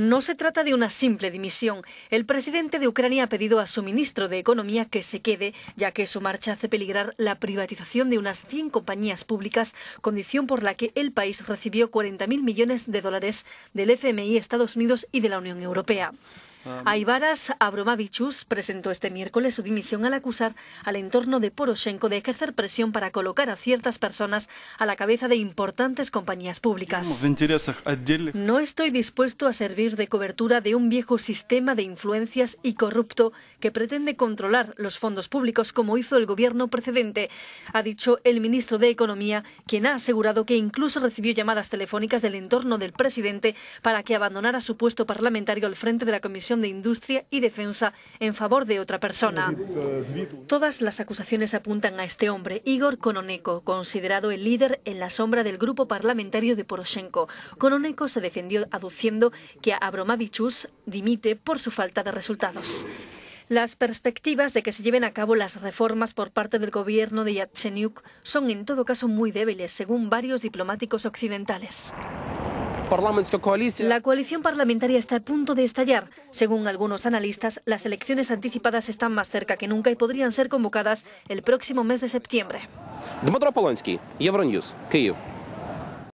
No se trata de una simple dimisión. El presidente de Ucrania ha pedido a su ministro de Economía que se quede, ya que su marcha hace peligrar la privatización de unas 100 compañías públicas, condición por la que el país recibió 40.000 millones de dólares del FMI, Estados Unidos y de la Unión Europea. Aivaras Abromavichus presentó este miércoles su dimisión al acusar al entorno de Poroshenko de ejercer presión para colocar a ciertas personas a la cabeza de importantes compañías públicas. No estoy dispuesto a servir de cobertura de un viejo sistema de influencias y corrupto que pretende controlar los fondos públicos como hizo el gobierno precedente, ha dicho el ministro de Economía, quien ha asegurado que incluso recibió llamadas telefónicas del entorno del presidente para que abandonara su puesto parlamentario al frente de la Comisión de Industria y Defensa en favor de otra persona. Todas las acusaciones apuntan a este hombre, Igor Kononeko, considerado el líder en la sombra del grupo parlamentario de Poroshenko. Kononeko se defendió aduciendo que Abromavichus dimite por su falta de resultados. Las perspectivas de que se lleven a cabo las reformas por parte del gobierno de Yatsenyuk son en todo caso muy débiles, según varios diplomáticos occidentales. La coalición parlamentaria está a punto de estallar. Según algunos analistas, las elecciones anticipadas están más cerca que nunca y podrían ser convocadas el próximo mes de septiembre. Polonsky, Euronews, Kiev.